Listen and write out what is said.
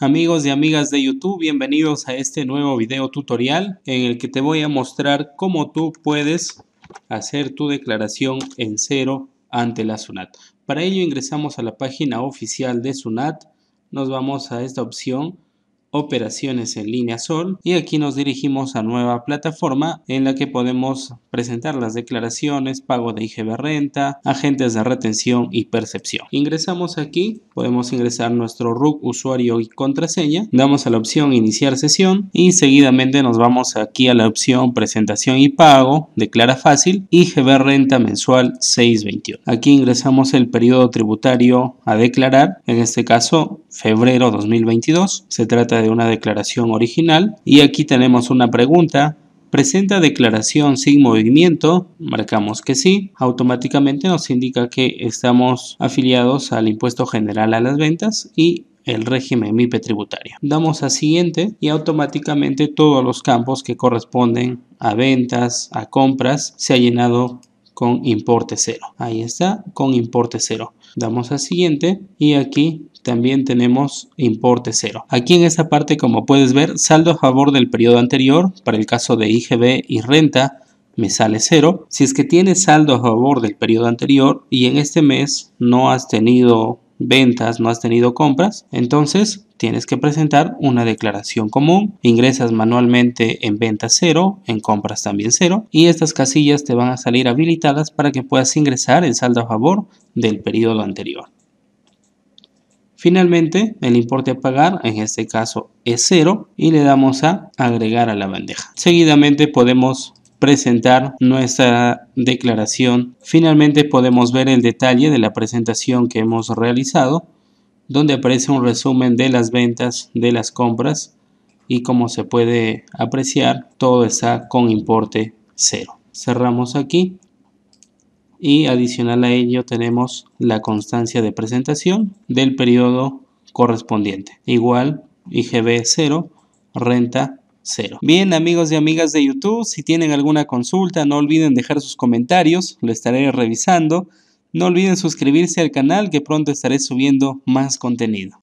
Amigos y amigas de YouTube, bienvenidos a este nuevo video tutorial en el que te voy a mostrar cómo tú puedes hacer tu declaración en cero ante la SUNAT. Para ello ingresamos a la página oficial de SUNAT, nos vamos a esta opción operaciones en línea sol y aquí nos dirigimos a nueva plataforma en la que podemos presentar las declaraciones, pago de IGB renta, agentes de retención y percepción. Ingresamos aquí podemos ingresar nuestro RUC, usuario y contraseña. Damos a la opción iniciar sesión y seguidamente nos vamos aquí a la opción presentación y pago, declara fácil y GB renta mensual 621. Aquí ingresamos el periodo tributario a declarar, en este caso febrero 2022. Se trata de una declaración original y aquí tenemos una pregunta Presenta declaración sin movimiento, marcamos que sí, automáticamente nos indica que estamos afiliados al impuesto general a las ventas y el régimen MIPE tributario. Damos a siguiente y automáticamente todos los campos que corresponden a ventas, a compras, se ha llenado con importe cero. Ahí está, con importe cero. Damos a siguiente y aquí también tenemos importe cero. Aquí en esta parte, como puedes ver, saldo a favor del periodo anterior, para el caso de IGB y renta, me sale cero. Si es que tienes saldo a favor del periodo anterior y en este mes no has tenido ventas, no has tenido compras, entonces tienes que presentar una declaración común, ingresas manualmente en ventas cero, en compras también cero y estas casillas te van a salir habilitadas para que puedas ingresar el saldo a favor del periodo anterior. Finalmente, el importe a pagar, en este caso es cero, y le damos a agregar a la bandeja. Seguidamente podemos presentar nuestra declaración. Finalmente podemos ver el detalle de la presentación que hemos realizado, donde aparece un resumen de las ventas, de las compras y como se puede apreciar, todo está con importe cero. Cerramos aquí y adicional a ello tenemos la constancia de presentación del periodo correspondiente. Igual IGB 0, renta 0. Bien amigos y amigas de YouTube, si tienen alguna consulta no olviden dejar sus comentarios, lo estaré revisando. No olviden suscribirse al canal que pronto estaré subiendo más contenido.